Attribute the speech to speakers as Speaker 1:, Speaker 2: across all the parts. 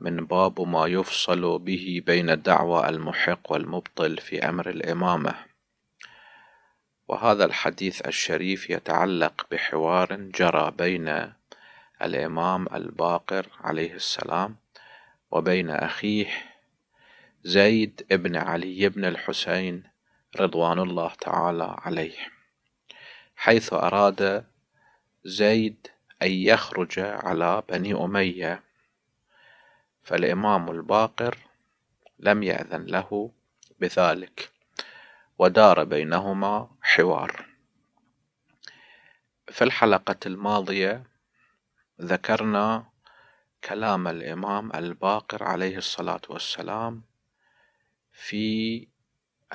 Speaker 1: من باب ما يفصل به بين الدعوة المحق والمبطل في أمر الإمامة وهذا الحديث الشريف يتعلق بحوار جرى بين الإمام الباقر عليه السلام وبين أخيه زيد بن علي بن الحسين رضوان الله تعالى عليه حيث أراد زيد أن يخرج على بني أمية فالإمام الباقر لم يأذن له بذلك ودار بينهما حوار في الحلقة الماضية ذكرنا كلام الإمام الباقر عليه الصلاة والسلام في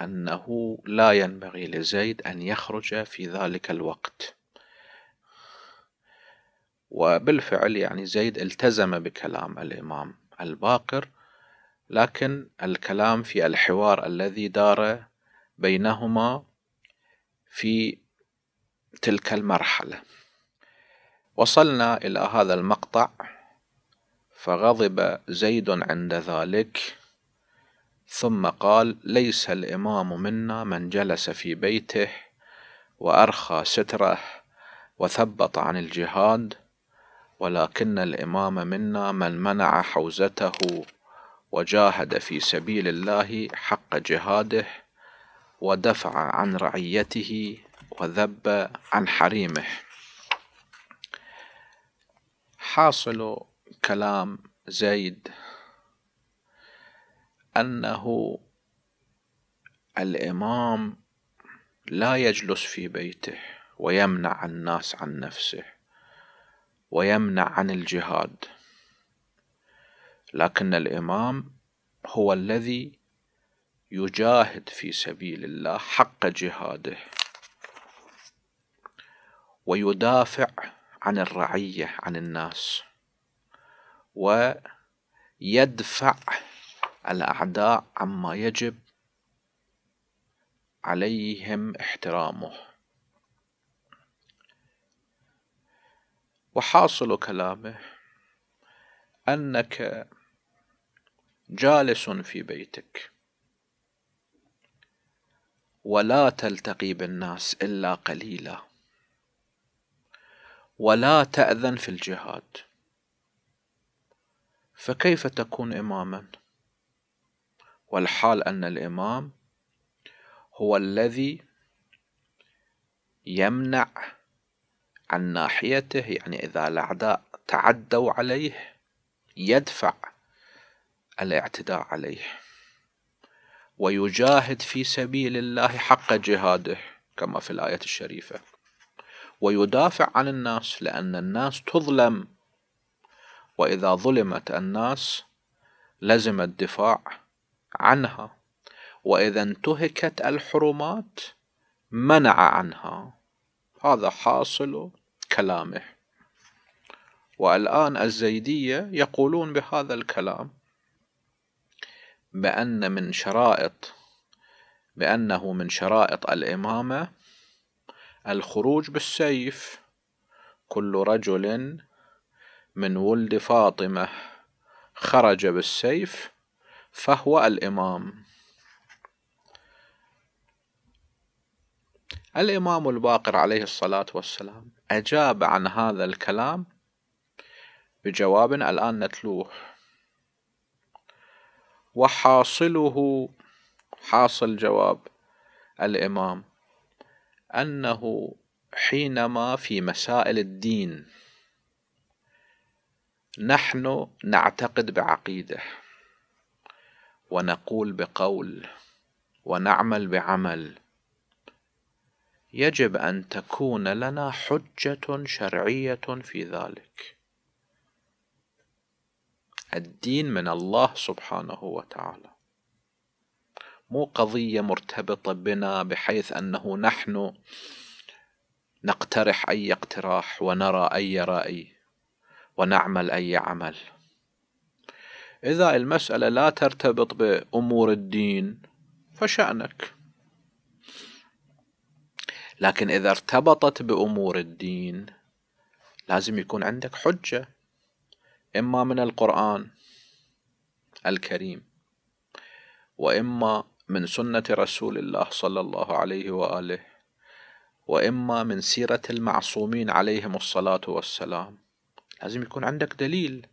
Speaker 1: أنه لا ينبغي لزيد أن يخرج في ذلك الوقت وبالفعل يعني زيد التزم بكلام الإمام الباقر لكن الكلام في الحوار الذي دار بينهما في تلك المرحلة وصلنا إلى هذا المقطع فغضب زيد عند ذلك ثم قال ليس الإمام منا من جلس في بيته وأرخى ستره وثبط عن الجهاد ولكن الإمام منا من منع حوزته وجاهد في سبيل الله حق جهاده ودفع عن رعيته وذب عن حريمه حاصل كلام زيد أنه الإمام لا يجلس في بيته ويمنع الناس عن نفسه ويمنع عن الجهاد لكن الإمام هو الذي يجاهد في سبيل الله حق جهاده ويدافع عن الرعية عن الناس ويدفع الأعداء عما يجب عليهم احترامه وحاصل كلامه أنك جالس في بيتك ولا تلتقي بالناس إلا قليلا ولا تأذن في الجهاد فكيف تكون إماما والحال أن الإمام هو الذي يمنع عن ناحيته يعني إذا الأعداء تعدوا عليه يدفع الاعتداء عليه ويجاهد في سبيل الله حق جهاده كما في الآية الشريفة ويدافع عن الناس لأن الناس تظلم وإذا ظلمت الناس لزم الدفاع عنها وإذا انتهكت الحرمات منع عنها هذا حاصل كلامه والآن الزيدية يقولون بهذا الكلام بأن من شرائط بأنه من شرائط الإمامة الخروج بالسيف كل رجل من ولد فاطمة خرج بالسيف فهو الإمام الإمام الباقر عليه الصلاة والسلام أجاب عن هذا الكلام بجواب الآن نتلوه وحاصله حاصل جواب الإمام أنه حينما في مسائل الدين نحن نعتقد بعقيده ونقول بقول ونعمل بعمل يجب أن تكون لنا حجة شرعية في ذلك الدين من الله سبحانه وتعالى مو قضية مرتبطة بنا بحيث أنه نحن نقترح أي اقتراح ونرى أي رأي ونعمل أي عمل إذا المسألة لا ترتبط بأمور الدين فشأنك لكن إذا ارتبطت بأمور الدين لازم يكون عندك حجة إما من القرآن الكريم وإما من سنة رسول الله صلى الله عليه وآله وإما من سيرة المعصومين عليهم الصلاة والسلام لازم يكون عندك دليل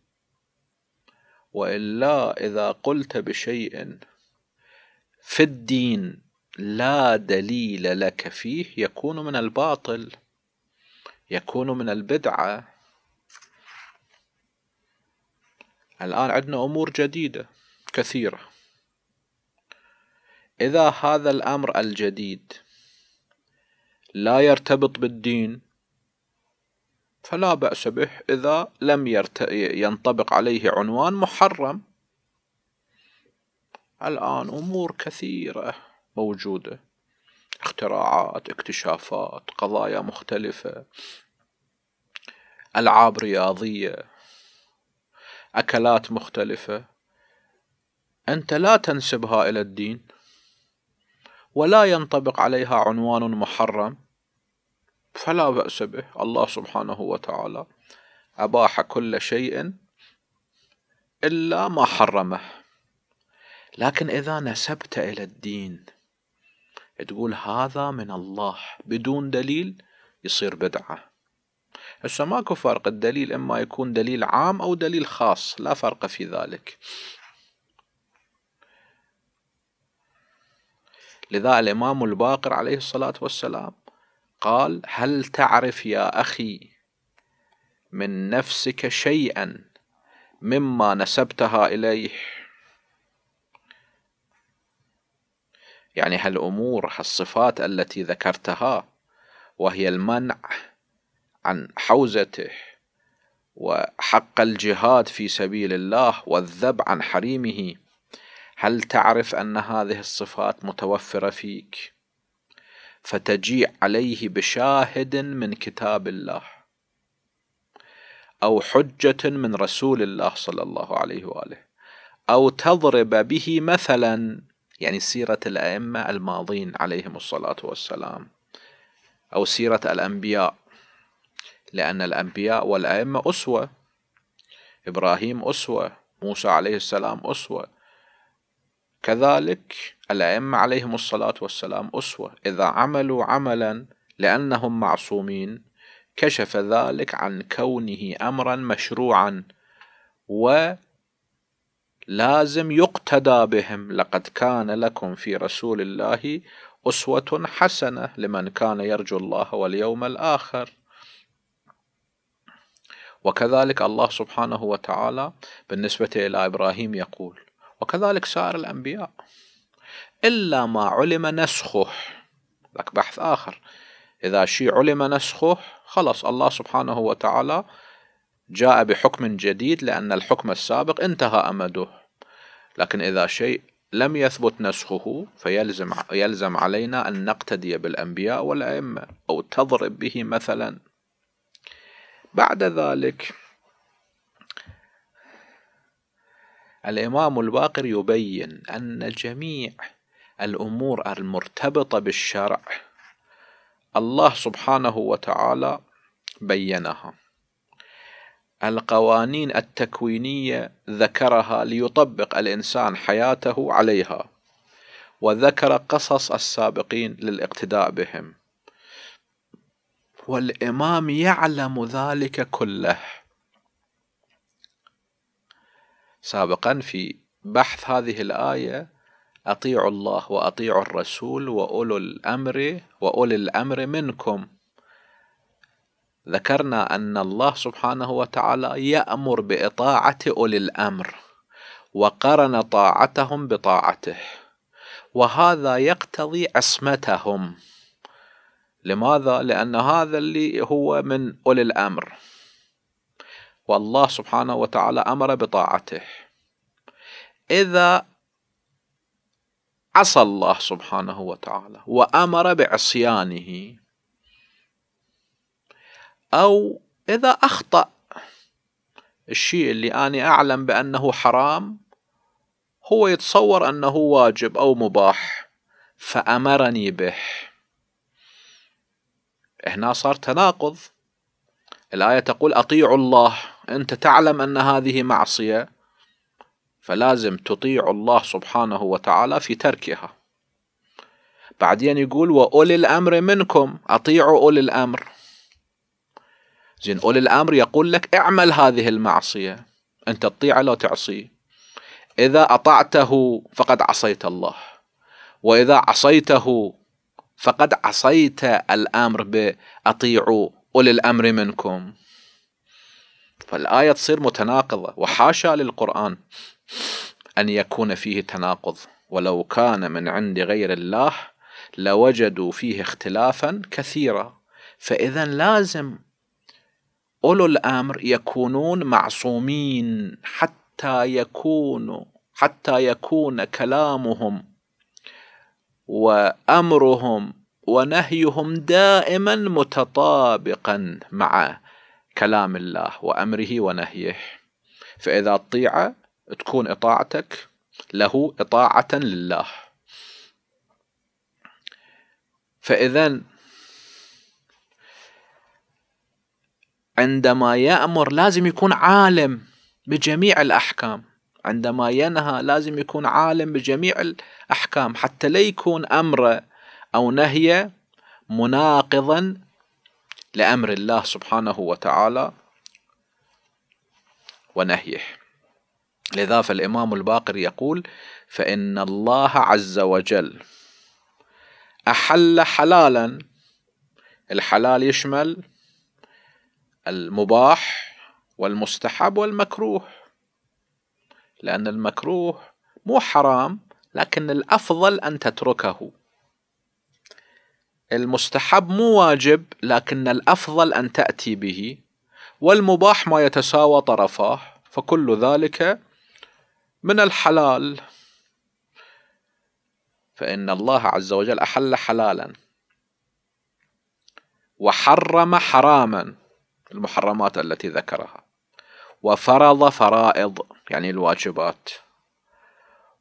Speaker 1: وإلا إذا قلت بشيء في الدين لا دليل لك فيه يكون من الباطل يكون من البدعة الآن عندنا أمور جديدة كثيرة إذا هذا الأمر الجديد لا يرتبط بالدين فلا بأس به إذا لم يرت... ينطبق عليه عنوان محرم الآن أمور كثيرة موجودة اختراعات اكتشافات قضايا مختلفة ألعاب رياضية أكلات مختلفة أنت لا تنسبها إلى الدين ولا ينطبق عليها عنوان محرم فلا بأس به الله سبحانه وتعالى أباح كل شيء إلا ما حرمه لكن إذا نسبت إلى الدين تقول هذا من الله بدون دليل يصير بدعة هسه ماكو فرق الدليل اما يكون دليل عام او دليل خاص لا فرق في ذلك لذا الامام الباقر عليه الصلاة والسلام قال هل تعرف يا اخي من نفسك شيئا مما نسبتها اليه يعني هالأمور هالصفات التي ذكرتها وهي المنع عن حوزته وحق الجهاد في سبيل الله والذب عن حريمه هل تعرف أن هذه الصفات متوفرة فيك فتجيء عليه بشاهد من كتاب الله أو حجة من رسول الله صلى الله عليه وآله أو تضرب به مثلا يعني سيرة الأئمة الماضين عليهم الصلاة والسلام أو سيرة الأنبياء لأن الأنبياء والأئمة أسوة إبراهيم أسوة موسى عليه السلام أسوة كذلك الأئمة عليهم الصلاة والسلام أسوة إذا عملوا عملا لأنهم معصومين كشف ذلك عن كونه أمرا مشروعا و لازم يقتدى بهم لقد كان لكم في رسول الله أسوة حسنة لمن كان يرجو الله واليوم الآخر وكذلك الله سبحانه وتعالى بالنسبة إلى إبراهيم يقول وكذلك سائر الأنبياء إلا ما علم نسخه لك بحث آخر إذا شيء علم نسخه خلص الله سبحانه وتعالى جاء بحكم جديد لأن الحكم السابق انتهى أمده لكن إذا شيء لم يثبت نسخه فيلزم يلزم علينا أن نقتدي بالأنبياء والأئمة أو تضرب به مثلا بعد ذلك الإمام الباقر يبين أن جميع الأمور المرتبطة بالشرع الله سبحانه وتعالى بينها القوانين التكوينيه ذكرها ليطبق الانسان حياته عليها وذكر قصص السابقين للاقتداء بهم والامام يعلم ذلك كله سابقا في بحث هذه الايه اطيعوا الله واطيعوا الرسول واولو الامر واولي الامر منكم ذكرنا أن الله سبحانه وتعالى يأمر بإطاعة أولي الأمر وقرن طاعتهم بطاعته وهذا يقتضي عصمتهم لماذا؟ لأن هذا اللي هو من أولي الأمر والله سبحانه وتعالى أمر بطاعته إذا عصى الله سبحانه وتعالى وأمر بعصيانه أو إذا أخطأ الشيء اللي أنا أعلم بأنه حرام هو يتصور أنه واجب أو مباح فأمرني به هنا صار تناقض الآية تقول أطيعوا الله أنت تعلم أن هذه معصية فلازم تطيع الله سبحانه وتعالى في تركها بعدين يقول وأولي الأمر منكم أطيعوا أولي الأمر زين أولي الأمر يقول لك اعمل هذه المعصية أنت تطيعه لو تعصيه إذا أطعته فقد عصيت الله وإذا عصيته فقد عصيت الأمر بأطيعوا أولي الأمر منكم فالآية تصير متناقضة وحاشا للقرآن أن يكون فيه تناقض ولو كان من عند غير الله لوجدوا فيه اختلافا كثيرا فإذا لازم أولو الأمر يكونون معصومين حتى يكونوا حتى يكون كلامهم وأمرهم ونهيهم دائما متطابقا مع كلام الله وأمره ونهيه فإذا الطيعة تكون إطاعتك له إطاعة لله فإذا عندما يأمر لازم يكون عالم بجميع الأحكام عندما ينهى لازم يكون عالم بجميع الأحكام حتى لا يكون أمره أو نهيه مناقضا لأمر الله سبحانه وتعالى ونهيه لذا فالإمام الباقر يقول فإن الله عز وجل أحل حلالا الحلال يشمل المباح والمستحب والمكروه لأن المكروه مو حرام لكن الأفضل أن تتركه المستحب مو واجب لكن الأفضل أن تأتي به والمباح ما يتساوى طرفاه فكل ذلك من الحلال فإن الله عز وجل أحل حلالا وحرم حراما المحرمات التي ذكرها وفرض فرائض يعني الواجبات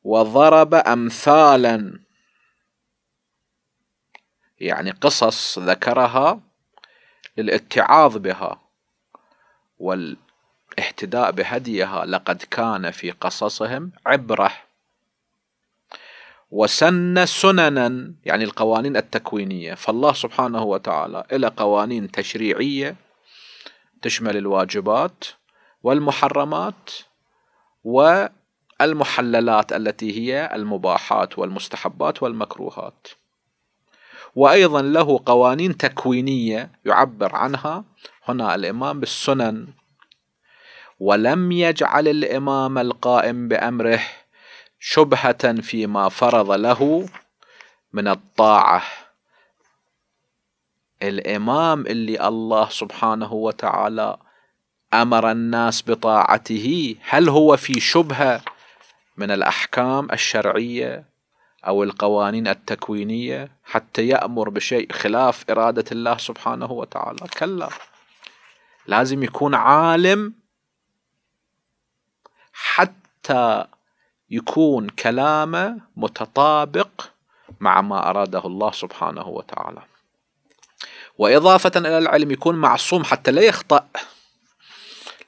Speaker 1: وضرب أمثالا يعني قصص ذكرها للاتعاظ بها والاهتداء بهديها لقد كان في قصصهم عبرة وسن سننا يعني القوانين التكوينية فالله سبحانه وتعالى إلى قوانين تشريعية تشمل الواجبات والمحرمات والمحللات التي هي المباحات والمستحبات والمكروهات وأيضا له قوانين تكوينية يعبر عنها هنا الإمام بالسنن ولم يجعل الإمام القائم بأمره شبهة فيما فرض له من الطاعة الامام اللي الله سبحانه وتعالى امر الناس بطاعته هل هو في شبهه من الاحكام الشرعيه او القوانين التكوينيه حتى يامر بشيء خلاف اراده الله سبحانه وتعالى كلا لازم يكون عالم حتى يكون كلامه متطابق مع ما اراده الله سبحانه وتعالى وإضافة إلى العلم يكون معصوم حتى لا يخطأ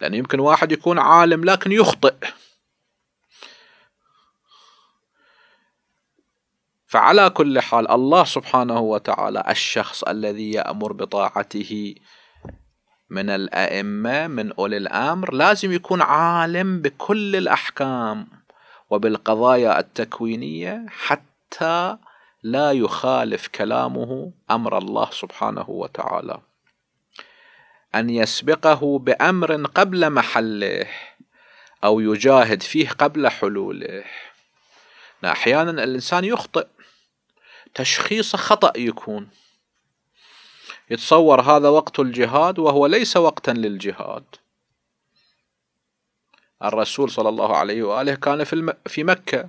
Speaker 1: لأن يمكن واحد يكون عالم لكن يخطئ فعلى كل حال الله سبحانه وتعالى الشخص الذي يأمر بطاعته من الأئمة من أولي الأمر لازم يكون عالم بكل الأحكام وبالقضايا التكوينية حتى لا يخالف كلامه امر الله سبحانه وتعالى ان يسبقه بامر قبل محله او يجاهد فيه قبل حلوله احيانا الانسان يخطئ تشخيصه خطا يكون يتصور هذا وقت الجهاد وهو ليس وقتا للجهاد الرسول صلى الله عليه واله كان في في مكه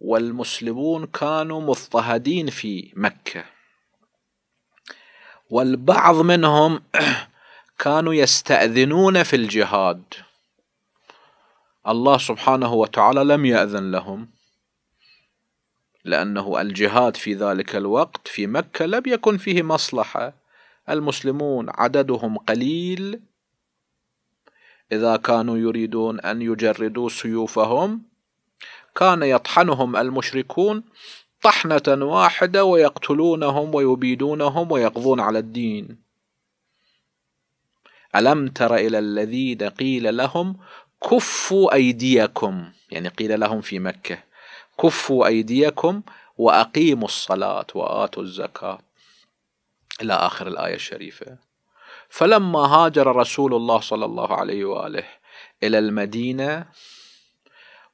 Speaker 1: والمسلمون كانوا مضطهدين في مكة والبعض منهم كانوا يستأذنون في الجهاد الله سبحانه وتعالى لم يأذن لهم لأنه الجهاد في ذلك الوقت في مكة لم يكن فيه مصلحة المسلمون عددهم قليل إذا كانوا يريدون أن يجردوا سيوفهم كان يطحنهم المشركون طحنة واحدة ويقتلونهم ويبيدونهم ويقضون على الدين ألم تر إلى الذين قيل لهم كفوا أيديكم يعني قيل لهم في مكة كفوا أيديكم وأقيموا الصلاة وآتوا الزكاة إلى آخر الآية الشريفة فلما هاجر رسول الله صلى الله عليه وآله إلى المدينة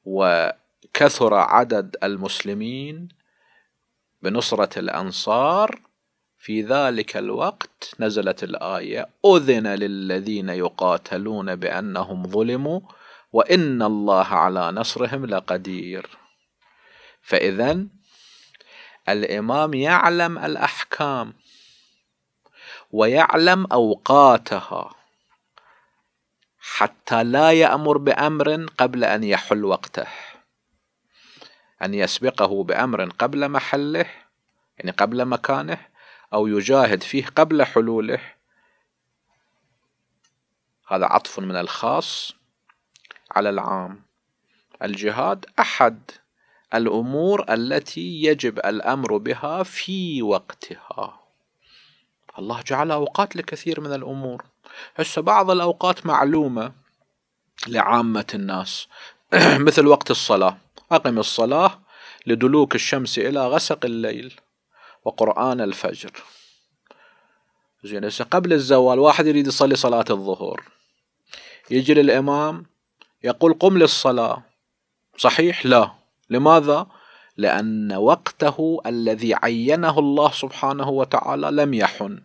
Speaker 1: و كثر عدد المسلمين بنصرة الأنصار في ذلك الوقت نزلت الآية أذن للذين يقاتلون بأنهم ظلموا وإن الله على نصرهم لقدير فإذا الإمام يعلم الأحكام ويعلم أوقاتها حتى لا يأمر بأمر قبل أن يحل وقته أن يسبقه بأمر قبل محله يعني قبل مكانه أو يجاهد فيه قبل حلوله هذا عطف من الخاص على العام الجهاد أحد الأمور التي يجب الأمر بها في وقتها الله جعل أوقات لكثير من الأمور هسه بعض الأوقات معلومة لعامة الناس مثل وقت الصلاة أقم الصلاة لدلوك الشمس إلى غسق الليل وقرآن الفجر زين هسه قبل الزوال واحد يريد يصلي صلاة الظهر يجي للإمام يقول قم للصلاة صحيح لا لماذا لأن وقته الذي عينه الله سبحانه وتعالى لم يحن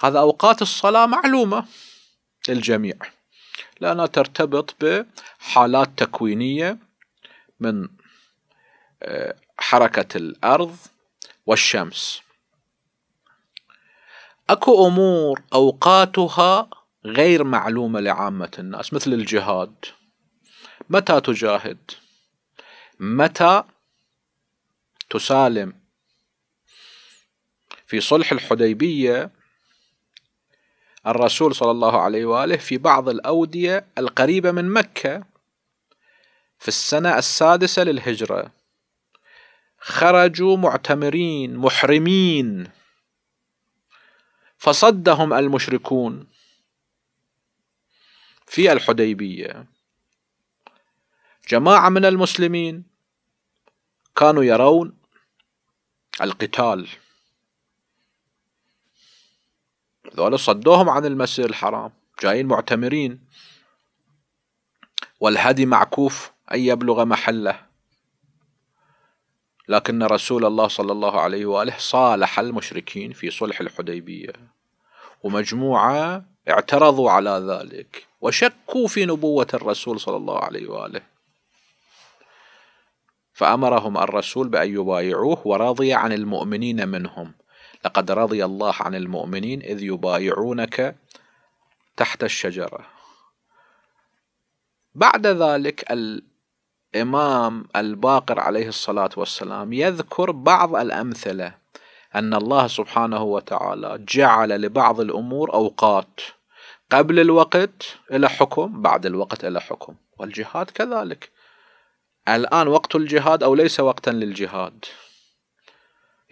Speaker 1: هذا أوقات الصلاة معلومة للجميع لأنها ترتبط بحالات تكوينية من آه، حركة الأرض والشمس اكو امور اوقاتها غير معلومه لعامه الناس مثل الجهاد متى تجاهد متى تسالم في صلح الحديبيه الرسول صلى الله عليه وآله في بعض الأودية القريبة من مكة في السنة السادسة للهجرة خرجوا معتمرين محرمين فصدهم المشركون في الحديبية جماعة من المسلمين كانوا يرون القتال ذولا صدوهم عن المسجد الحرام جايين معتمرين والهدي معكوف أن يبلغ محله لكن رسول الله صلى الله عليه وآله صالح المشركين في صلح الحديبية ومجموعة اعترضوا على ذلك وشكوا في نبوة الرسول صلى الله عليه وآله فأمرهم الرسول بأن يبايعوه ورضي عن المؤمنين منهم لقد رضي الله عن المؤمنين إذ يبايعونك تحت الشجرة بعد ذلك الإمام الباقر عليه الصلاة والسلام يذكر بعض الأمثلة أن الله سبحانه وتعالى جعل لبعض الأمور أوقات قبل الوقت إلى حكم بعد الوقت إلى حكم والجهاد كذلك الآن وقت الجهاد أو ليس وقتا للجهاد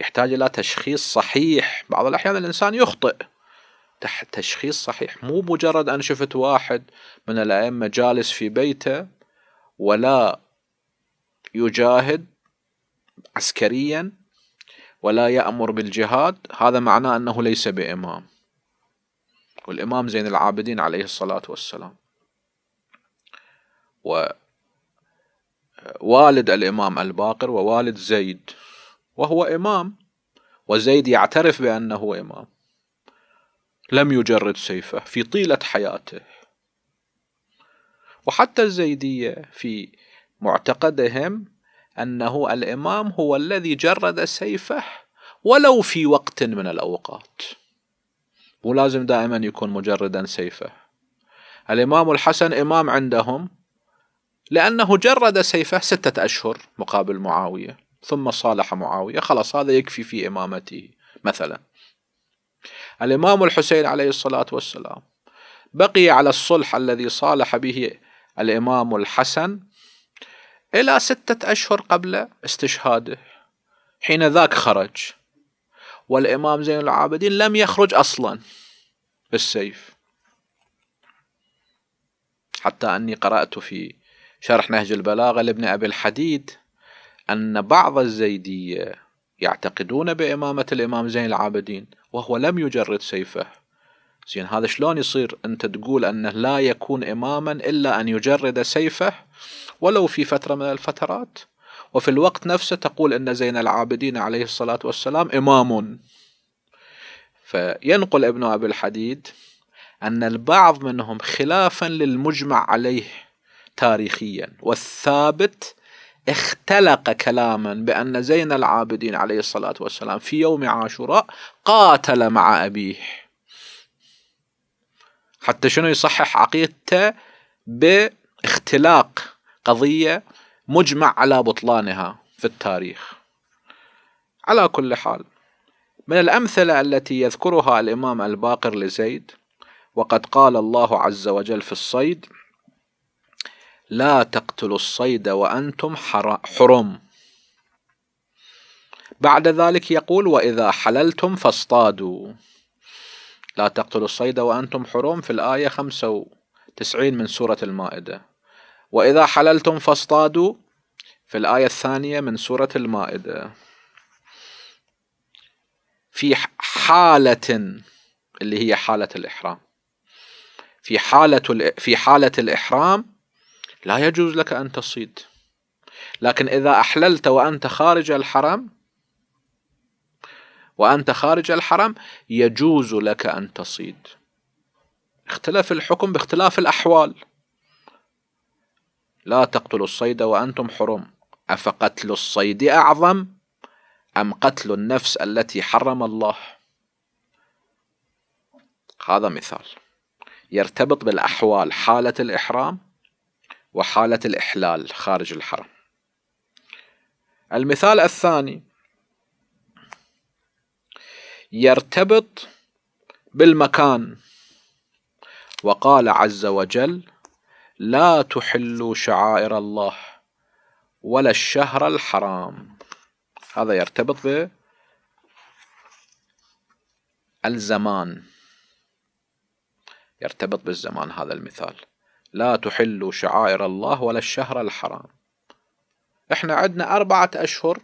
Speaker 1: يحتاج إلى تشخيص صحيح بعض الأحيان الإنسان يخطئ تحت تشخيص صحيح مو مجرد أنا شفت واحد من الأئمة جالس في بيته ولا يجاهد عسكريا ولا يأمر بالجهاد هذا معناه أنه ليس بإمام والإمام زين العابدين عليه الصلاة والسلام ووالد الإمام الباقر ووالد زيد وهو إمام وزيد يعترف بأنه إمام لم يجرد سيفه في طيلة حياته وحتى الزيدية في معتقدهم أنه الإمام هو الذي جرد سيفه ولو في وقت من الأوقات مو لازم دائما يكون مجردا سيفه الإمام الحسن إمام عندهم لأنه جرد سيفه ستة أشهر مقابل معاوية ثم صالح معاوية خلاص هذا يكفي في إمامته مثلا الإمام الحسين عليه الصلاة والسلام بقي على الصلح الذي صالح به الإمام الحسن إلى ستة أشهر قبل استشهاده حين ذاك خرج والإمام زين العابدين لم يخرج أصلا بالسيف حتى أني قرأت في شرح نهج البلاغة لابن أبي الحديد أن بعض الزيدية يعتقدون بإمامة الإمام زين العابدين وهو لم يجرد سيفه زين هذا شلون يصير أنت تقول أنه لا يكون إماما إلا أن يجرد سيفه ولو في فترة من الفترات وفي الوقت نفسه تقول أن زين العابدين عليه الصلاة والسلام إمام فينقل ابن أبي الحديد أن البعض منهم خلافا للمجمع عليه تاريخيا والثابت اختلق كلاما بأن زين العابدين عليه الصلاة والسلام في يوم عاشوراء قاتل مع أبيه حتى شنو يصحح عقيدته باختلاق قضية مجمع على بطلانها في التاريخ على كل حال من الأمثلة التي يذكرها الإمام الباقر لزيد وقد قال الله عز وجل في الصيد لا تقتلوا الصيد وأنتم حرم بعد ذلك يقول وإذا حللتم فاصطادوا لا تقتلوا الصيد وأنتم حرم في الآية 95 من سورة المائدة وإذا حللتم فاصطادوا في الآية الثانية من سورة المائدة في حالة اللي هي حالة الإحرام في حالة في حالة الإحرام لا يجوز لك أن تصيد لكن إذا أحللت وأنت خارج الحرم وأنت خارج الحرم يجوز لك أن تصيد اختلف الحكم باختلاف الأحوال لا تقتلوا الصيد وأنتم حرم أفقتل الصيد أعظم أم قتل النفس التي حرم الله هذا مثال يرتبط بالأحوال حالة الإحرام وحالة الإحلال خارج الحرم المثال الثاني يرتبط بالمكان وقال عز وجل لا تحلوا شعائر الله ولا الشهر الحرام هذا يرتبط بالزمان يرتبط بالزمان هذا المثال لا تحلوا شعائر الله ولا الشهر الحرام احنا عندنا أربعة أشهر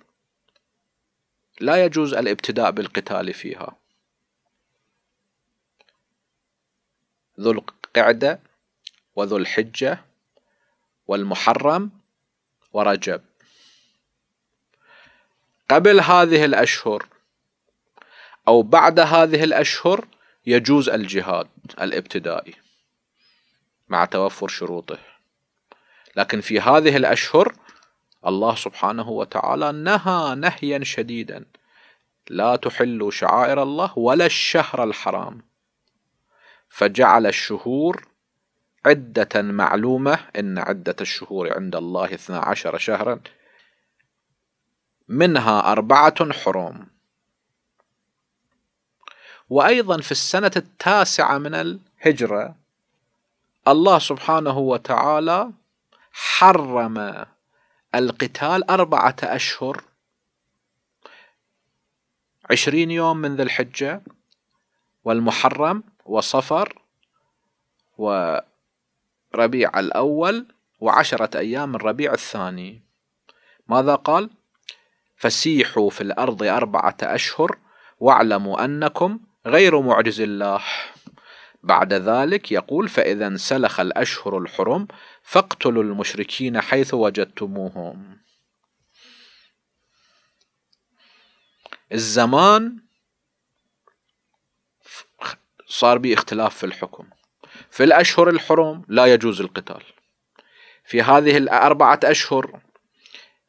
Speaker 1: لا يجوز الابتداء بالقتال فيها ذو القعدة وذو الحجة والمحرم ورجب قبل هذه الأشهر أو بعد هذه الأشهر يجوز الجهاد الابتدائي مع توفر شروطه لكن في هذه الأشهر الله سبحانه وتعالى نهى نهيا شديدا لا تحلوا شعائر الله ولا الشهر الحرام فجعل الشهور عدة معلومة إن عدة الشهور عند الله 12 شهرا منها أربعة حرم وأيضا في السنة التاسعة من الهجرة الله سبحانه وتعالى حرم القتال أربعة أشهر عشرين يوم من ذي الحجة والمحرم وصفر وربيع الأول وعشرة أيام من ربيع الثاني ماذا قال؟ فسيحوا في الأرض أربعة أشهر واعلموا أنكم غير معجز الله بعد ذلك يقول فإذا انسلخ الأشهر الحرم فاقتلوا المشركين حيث وجدتموهم الزمان صار بي اختلاف في الحكم في الأشهر الحرم لا يجوز القتال في هذه الأربعة أشهر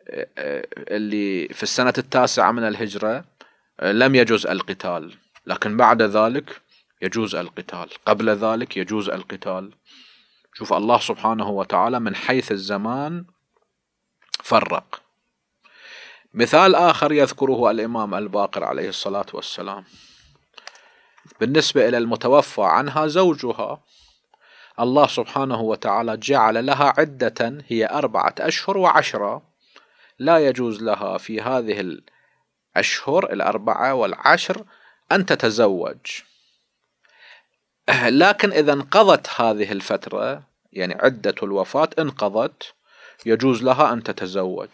Speaker 1: آه، آه، اللي في السنة التاسعة من الهجرة آه، لم يجوز القتال لكن بعد ذلك يجوز القتال قبل ذلك يجوز القتال شوف الله سبحانه وتعالى من حيث الزمان فرق مثال آخر يذكره الإمام الباقر عليه الصلاة والسلام بالنسبة إلى المتوفى عنها زوجها الله سبحانه وتعالى جعل لها عدة هي أربعة أشهر وعشرة لا يجوز لها في هذه الأشهر الأربعة والعشر أن تتزوج أه، لكن إذا انقضت هذه الفترة يعني عدة الوفاة انقضت يجوز لها أن تتزوج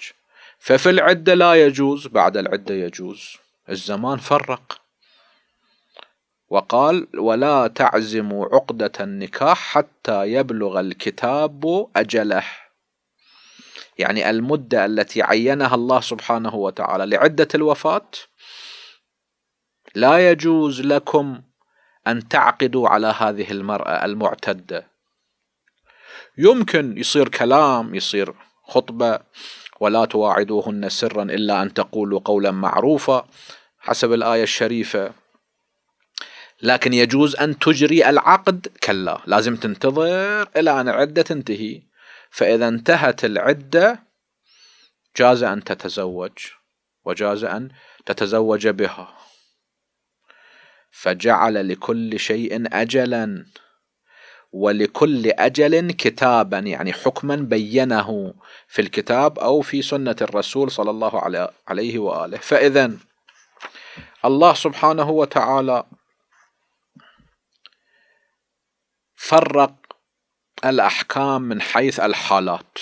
Speaker 1: ففي العدة لا يجوز بعد العدة يجوز الزمان فرق وقال ولا تعزموا عقدة النكاح حتى يبلغ الكتاب أجله يعني المدة التي عينها الله سبحانه وتعالى لعدة الوفاة لا يجوز لكم أن تعقدوا على هذه المرأة المعتدة يمكن يصير كلام يصير خطبة ولا تواعدوهن سرا إلا أن تقولوا قولا معروفا حسب الآية الشريفة لكن يجوز أن تجري العقد كلا لازم تنتظر إلى أن العدة تنتهي فإذا انتهت العدة جاز أن تتزوج وجاز أن تتزوج بها فجعل لكل شيء اجلا ولكل اجل كتابا يعني حكما بينه في الكتاب او في سنه الرسول صلى الله عليه واله فاذا الله سبحانه وتعالى فرق الاحكام من حيث الحالات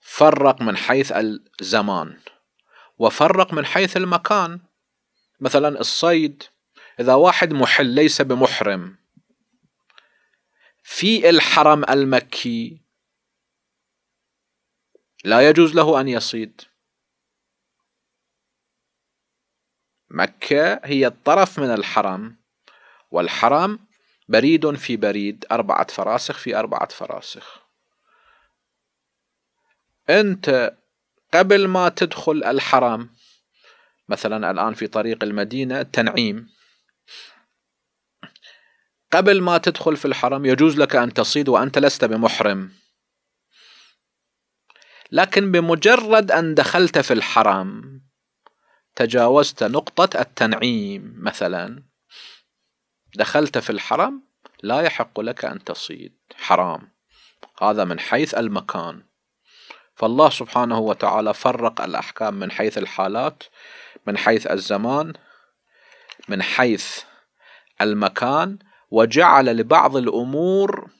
Speaker 1: فرق من حيث الزمان وفرق من حيث المكان مثلا الصيد إذا واحد محل ليس بمحرم في الحرم المكي لا يجوز له أن يصيد مكة هي الطرف من الحرم والحرم بريد في بريد أربعة فراسخ في أربعة فراسخ أنت قبل ما تدخل الحرم مثلا الآن في طريق المدينة تنعيم قبل ما تدخل في الحرم يجوز لك أن تصيد وأنت لست بمحرم لكن بمجرد أن دخلت في الحرم تجاوزت نقطة التنعيم مثلا دخلت في الحرم لا يحق لك أن تصيد حرام هذا من حيث المكان فالله سبحانه وتعالى فرق الأحكام من حيث الحالات من حيث الزمان من حيث المكان وجعل لبعض الأمور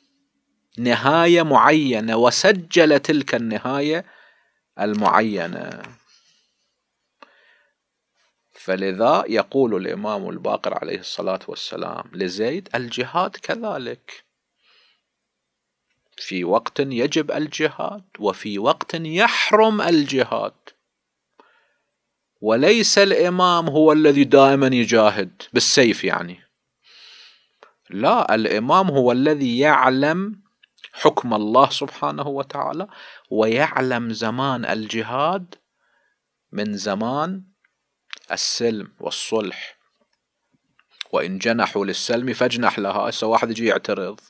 Speaker 1: نهاية معينة وسجل تلك النهاية المعينة فلذا يقول الإمام الباقر عليه الصلاة والسلام لزيد الجهاد كذلك في وقت يجب الجهاد وفي وقت يحرم الجهاد وليس الامام هو الذي دائما يجاهد بالسيف يعني لا الامام هو الذي يعلم حكم الله سبحانه وتعالى ويعلم زمان الجهاد من زمان السلم والصلح وان جنحوا للسلم فاجنح لها هسه واحد يجي يعترض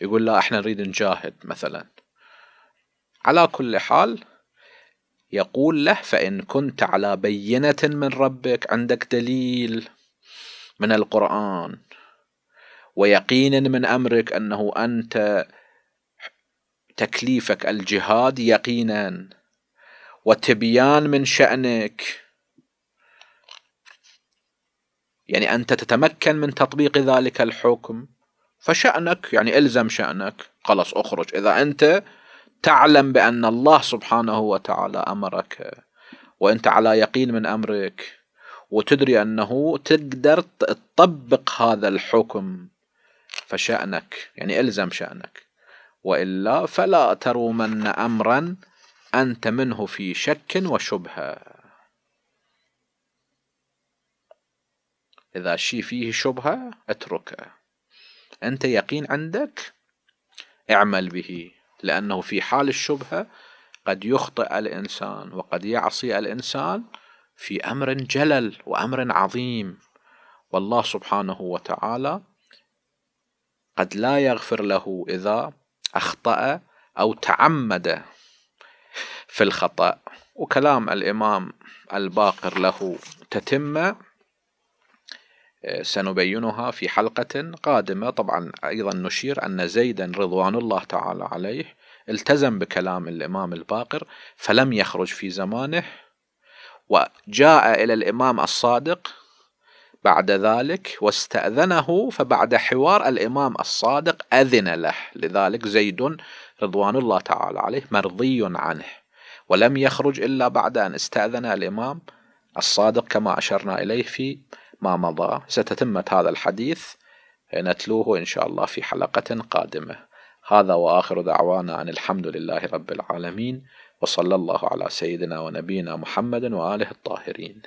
Speaker 1: يقول لا احنا نريد نجاهد مثلا على كل حال يقول له فإن كنت على بينة من ربك عندك دليل من القرآن ويقينا من أمرك أنه أنت تكليفك الجهاد يقينا وتبيان من شأنك يعني أنت تتمكن من تطبيق ذلك الحكم فشأنك يعني الزم شأنك خلاص اخرج اذا انت تعلم بان الله سبحانه وتعالى امرك وانت على يقين من امرك وتدري انه تقدر تطبق هذا الحكم فشأنك يعني الزم شأنك والا فلا ترومن امرا انت منه في شك وشبهه اذا شي فيه شبهه اتركه أنت يقين عندك اعمل به لأنه في حال الشبهة قد يخطئ الإنسان وقد يعصي الإنسان في أمر جلل وأمر عظيم والله سبحانه وتعالى قد لا يغفر له إذا أخطأ أو تعمد في الخطأ وكلام الإمام الباقر له تتمة سنبينها في حلقة قادمة طبعا أيضا نشير أن زيدا رضوان الله تعالى عليه التزم بكلام الإمام الباقر فلم يخرج في زمانه وجاء إلى الإمام الصادق بعد ذلك واستأذنه فبعد حوار الإمام الصادق أذن له لذلك زيد رضوان الله تعالى عليه مرضي عنه ولم يخرج إلا بعد أن استأذن الإمام الصادق كما أشرنا إليه في ما مضى ستتمة هذا الحديث نتلوه إن شاء الله في حلقة قادمة هذا وآخر دعوانا أن الحمد لله رب العالمين وصلى الله على سيدنا ونبينا محمد وآله الطاهرين